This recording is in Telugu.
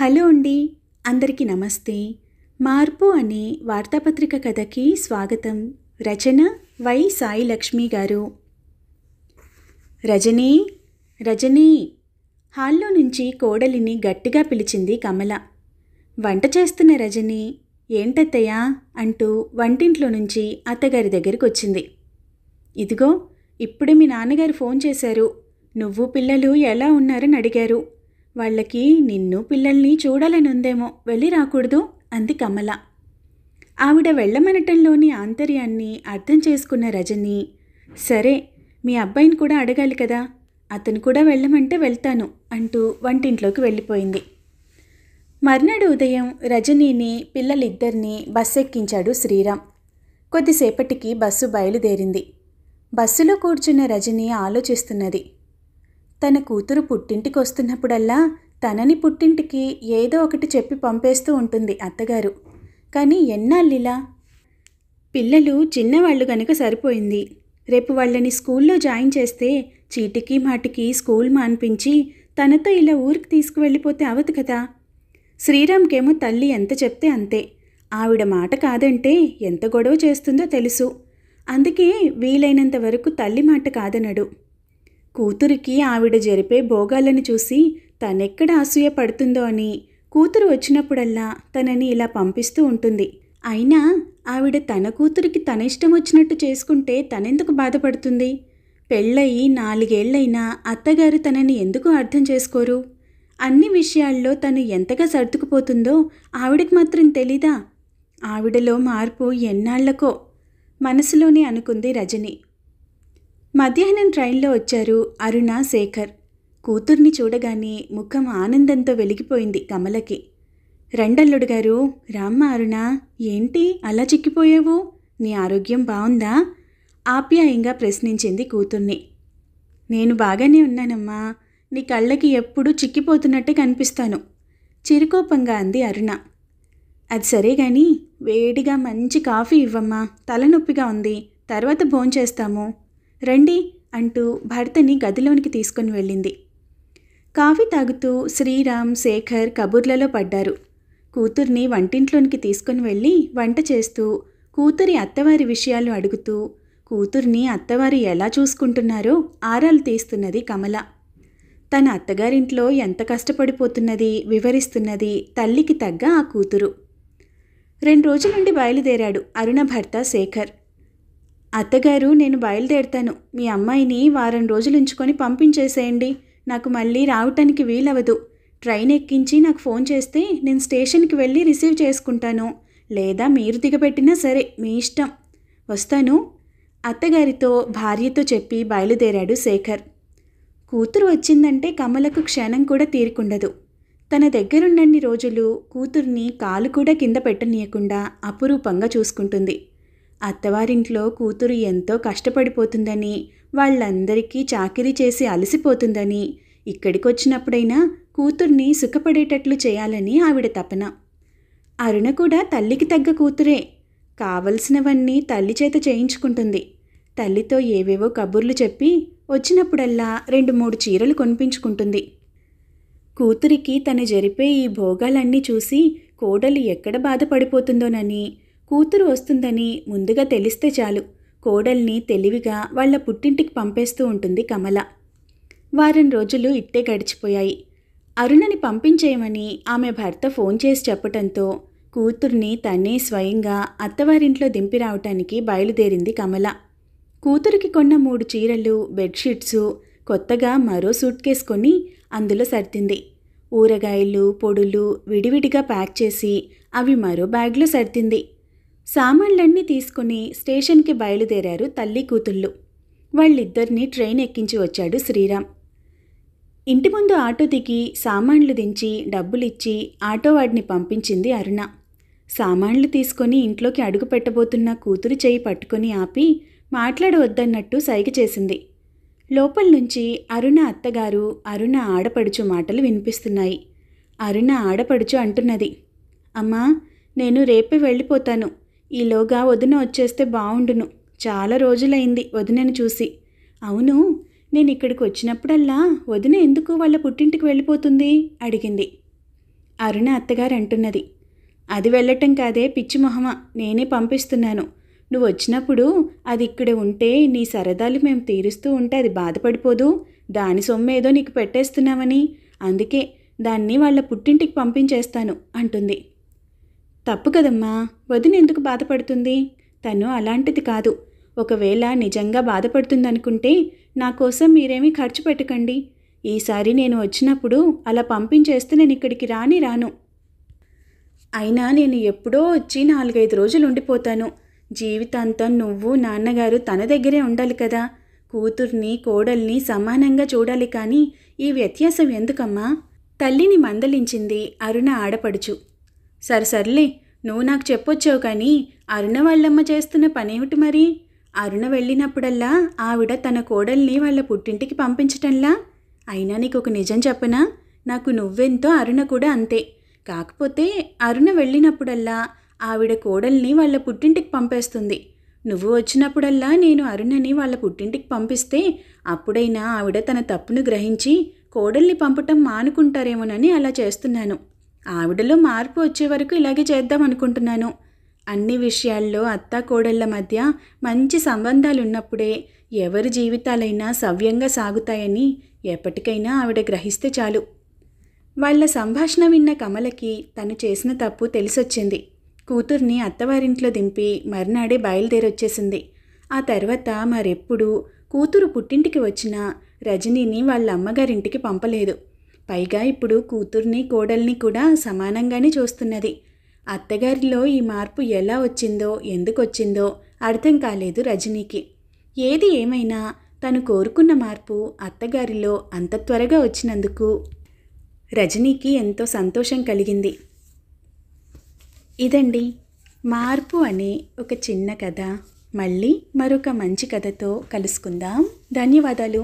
హలో అండి అందరికీ నమస్తే మార్పు అనే వార్తాపత్రిక కథకి స్వాగతం రచన వై సాయి లక్ష్మి గారు రజనీ రజనీ హాల్లో నుంచి కోడలిని గట్టిగా పిలిచింది కమల వంట చేస్తున్న రజని ఏంటత్తయ్యా అంటూ వంటింట్లో నుంచి అత్తగారి దగ్గరికి వచ్చింది ఇదిగో ఇప్పుడు మీ నాన్నగారు ఫోన్ చేశారు నువ్వు పిల్లలు ఎలా ఉన్నారని అడిగారు వాళ్ళకి నిన్ను పిల్లల్ని చూడాలనుందేమో వెళ్ళి రాకూడదు అంది కమల ఆవిడ వెళ్ళమనటంలోని ఆంతర్యాన్ని అర్థం చేసుకున్న రజని సరే మీ అబ్బాయిని కూడా అడగాలి కదా అతను కూడా వెళ్ళమంటే వెళ్తాను అంటూ వంటింట్లోకి వెళ్ళిపోయింది మర్నాడు ఉదయం రజనీని పిల్లలిద్దరినీ బస్సు ఎక్కించాడు శ్రీరామ్ కొద్దిసేపటికి బస్సు బయలుదేరింది బస్సులో కూర్చున్న రజని ఆలోచిస్తున్నది తన కూతురు పుట్టింటికి వస్తున్నప్పుడల్లా తనని పుట్టింటికి ఏదో ఒకటి చెప్పి పంపేస్తూ ఉంటుంది అత్తగారు కానీ ఎన్నాళ్ళిలా పిల్లలు చిన్నవాళ్ళు గనుక సరిపోయింది రేపు వాళ్ళని స్కూల్లో జాయిన్ చేస్తే చీటికి మాటికి స్కూల్ మాన్పించి తనతో ఇలా ఊరికి తీసుకువెళ్ళిపోతే అవదు కదా శ్రీరామ్కేమో తల్లి ఎంత చెప్తే అంతే ఆవిడ మాట కాదంటే ఎంత గొడవ చేస్తుందో తెలుసు అందుకే వీలైనంత వరకు తల్లి మాట కాదనడు కూతురికి ఆవిడ జరిపే భోగాలను చూసి తనెక్కడ అసూయ పడుతుందో అని కూతురు వచ్చినప్పుడల్లా తనని ఇలా పంపిస్తూ ఉంటుంది అయినా ఆవిడ తన కూతురికి తన ఇష్టం వచ్చినట్టు చేసుకుంటే తనెందుకు బాధపడుతుంది పెళ్ళయి నాలుగేళ్లైనా అత్తగారు తనని ఎందుకు అర్థం చేసుకోరు అన్ని విషయాల్లో తను ఎంతగా సర్దుకుపోతుందో ఆవిడకి మాత్రం తెలీదా ఆవిడలో మార్పు ఎన్నాళ్లకో మనసులోనే అనుకుంది రజని మధ్యాహ్నం ట్రైన్లో వచ్చారు అరుణ శేఖర్ కూతుర్ని చూడగానే ముఖం ఆనందంతో వెలిగిపోయింది కమలకి రెండల్లుడు గారు రామ్మ అరుణ ఏంటి అలా చిక్కిపోయావు నీ ఆరోగ్యం బాగుందా ఆప్యాయంగా ప్రశ్నించింది కూతుర్ని నేను బాగానే ఉన్నానమ్మా నీ కళ్ళకి ఎప్పుడూ చిక్కిపోతున్నట్టే కనిపిస్తాను చిరుకోపంగా అంది అరుణ అది సరే కానీ వేడిగా మంచి కాఫీ ఇవ్వమ్మా తలనొప్పిగా ఉంది తర్వాత భోంచేస్తాము రండి అంటూ భర్తని గదిలోనికి తీసుకుని వెళ్ళింది కాఫీ తాగుతూ శ్రీరామ్ శేఖర్ కబుర్లలో పడ్డారు కూతుర్ని వంటింట్లోనికి తీసుకుని వెళ్ళి వంట చేస్తూ కూతురి అత్తవారి విషయాలు అడుగుతూ కూతుర్ని అత్తవారు ఎలా చూసుకుంటున్నారో ఆరాలు తీస్తున్నది కమల తన అత్తగారింట్లో ఎంత కష్టపడిపోతున్నది వివరిస్తున్నది తల్లికి తగ్గ ఆ కూతురు రెండు రోజుల నుండి బయలుదేరాడు అరుణ భర్త శేఖర్ అత్తగారు నేను బయలుదేరుతాను మీ అమ్మాయిని వారం రోజులు ఉంచుకొని పంపించేసేయండి నాకు మళ్ళీ రావటానికి వీలవదు ట్రైన్ ఎక్కించి నాకు ఫోన్ చేస్తే నేను స్టేషన్కి వెళ్ళి రిసీవ్ చేసుకుంటాను లేదా మీరు దిగబెట్టినా సరే మీ ఇష్టం వస్తాను అత్తగారితో భార్యతో చెప్పి బయలుదేరాడు శేఖర్ కూతురు వచ్చిందంటే కమలకు క్షణం కూడా తీరుకుండదు తన దగ్గరుండన్ని రోజులు కూతుర్ని కాలు కూడా కింద పెట్టనీయకుండా అపురూపంగా చూసుకుంటుంది అత్తవారింట్లో కూతురు ఎంతో కష్టపడిపోతుందని వాళ్ళందరికీ చాకిరీ చేసి అలసిపోతుందని ఇక్కడికి వచ్చినప్పుడైనా కూతుర్ని సుఖపడేటట్లు చేయాలని ఆవిడ తపన అరుణ కూడా తల్లికి తగ్గ కూతురే కావలసినవన్నీ తల్లి చేత చేయించుకుంటుంది తల్లితో ఏవేవో కబుర్లు చెప్పి వచ్చినప్పుడల్లా రెండు మూడు చీరలు కొనిపించుకుంటుంది కూతురికి తను జరిపే ఈ భోగాలన్నీ చూసి కోడలు ఎక్కడ బాధపడిపోతుందోనని కూతురు వస్తుందని ముందుగా తెలిస్తే చాలు కోడల్ని తెలివిగా వాళ్ల పుట్టింటికి పంపేస్తూ ఉంటుంది కమల వారం రోజులు ఇట్టే గడిచిపోయాయి అరుణని పంపించేయమని ఆమె భర్త ఫోన్ చేసి చెప్పటంతో కూతుర్ని తనే స్వయంగా అత్తవారింట్లో దింపి రావటానికి బయలుదేరింది కమల కూతురికి కొన్న మూడు చీరలు బెడ్షీట్సు కొత్తగా మరో సూట్ కేసుకొని కొని అందులో సర్దింది ఊరగాయలు పొడులు విడివిడిగా ప్యాక్ చేసి అవి మరో బ్యాగ్లో సర్దింది సామాన్లన్నీ తీసుకుని స్టేషన్కి బయలుదేరారు తల్లి కూతుళ్ళు వాళ్ళిద్దరినీ ట్రైన్ ఎక్కించి వచ్చాడు శ్రీరామ్ ఇంటి ముందు ఆటో దిగి సామాన్లు దించి డబ్బులిచ్చి ఆటో పంపించింది అరుణ సామాన్లు తీసుకొని ఇంట్లోకి అడుగు పెట్టబోతున్న కూతురు చేయి పట్టుకొని ఆపి మాట్లాడవద్దన్నట్టు సైగ చేసింది లోపల నుంచి అరుణ అత్తగారు అరుణ ఆడపడుచు మాటలు వినిపిస్తున్నాయి అరుణ ఆడపడుచు అంటున్నది అమ్మా నేను రేపే వెళ్ళిపోతాను ఈలోగా వదిన వచ్చేస్తే బాగుండును చాలా రోజులైంది వదినను చూసి అవును నేను ఇక్కడికి వచ్చినప్పుడల్లా వదిన ఎందుకు వాళ్ళ పుట్టింటికి వెళ్ళిపోతుంది అడిగింది అరుణ అత్తగారు అంటున్నది అది వెళ్ళటం కాదే పిచ్చి మొహమ నేనే పంపిస్తున్నాను నువ్వు వచ్చినప్పుడు అది ఇక్కడ ఉంటే నీ సరదాలు మేము తీరుస్తూ ఉంటే అది బాధపడిపోదు దాని సొమ్ము ఏదో నీకు పెట్టేస్తున్నామని అందుకే దాన్ని వాళ్ళ పుట్టింటికి పంపించేస్తాను అంటుంది తప్పు కదమ్మా వదిన ఎందుకు బాధపడుతుంది తను అలాంటిది కాదు ఒకవేళ నిజంగా బాధపడుతుందనుకుంటే నా కోసం మీరేమీ ఖర్చు పెట్టకండి ఈసారి నేను వచ్చినప్పుడు అలా పంపించేస్తే నేను ఇక్కడికి రాని రాను అయినా నేను ఎప్పుడో వచ్చి నాలుగైదు రోజులు ఉండిపోతాను జీవితాంతం నువ్వు నాన్నగారు తన దగ్గరే ఉండాలి కదా కూతుర్ని కోడల్ని సమానంగా చూడాలి కానీ ఈ వ్యత్యాసం ఎందుకమ్మా తల్లిని మందలించింది అరుణ ఆడపడుచు సరే సర్లే నువ్వు నాకు చెప్పొచ్చావు కానీ అరుణ వాళ్ళమ్మ చేస్తున్న పనేమిటి మరి అరుణ వెళ్ళినప్పుడల్లా ఆవిడ తన కోడల్ని వాళ్ళ పుట్టింటికి పంపించటంలా అయినా నీకు ఒక నిజం చెప్పనా నాకు నువ్వెంతో అరుణ కూడా అంతే కాకపోతే అరుణ వెళ్ళినప్పుడల్లా ఆవిడ కోడల్ని వాళ్ళ పుట్టింటికి పంపేస్తుంది నువ్వు వచ్చినప్పుడల్లా నేను అరుణని వాళ్ళ పుట్టింటికి పంపిస్తే అప్పుడైనా ఆవిడ తన తప్పును గ్రహించి కోడల్ని పంపటం మానుకుంటారేమోనని అలా చేస్తున్నాను ఆవిడలో మార్పు వచ్చే వరకు ఇలాగే చేద్దాం అనుకుంటున్నాను అన్ని విషయాల్లో అత్త కోడళ్ళ మధ్య మంచి సంబంధాలు ఉన్నప్పుడే ఎవరి జీవితాలైనా సవ్యంగా సాగుతాయని ఎప్పటికైనా ఆవిడ గ్రహిస్తే చాలు వాళ్ళ సంభాషణ విన్న కమలకి తను చేసిన తప్పు తెలిసొచ్చింది కూతుర్ని అత్తవారింట్లో దింపి మర్నాడే బయలుదేరొచ్చేసింది ఆ తర్వాత మరెప్పుడు కూతురు పుట్టింటికి వచ్చినా రజనీని వాళ్ళ అమ్మగారింటికి పంపలేదు పైగా ఇప్పుడు కూతుర్ని కోడల్ని కూడా సమానంగానే చూస్తున్నది అత్తగారిలో ఈ మార్పు ఎలా వచ్చిందో ఎందుకు వచ్చిందో అర్థం కాలేదు రజనీకి ఏది ఏమైనా తను కోరుకున్న మార్పు అత్తగారిలో అంత త్వరగా వచ్చినందుకు రజనీకి ఎంతో సంతోషం కలిగింది ఇదండి మార్పు అనే ఒక చిన్న కథ మళ్ళీ మరొక మంచి కథతో కలుసుకుందాం ధన్యవాదాలు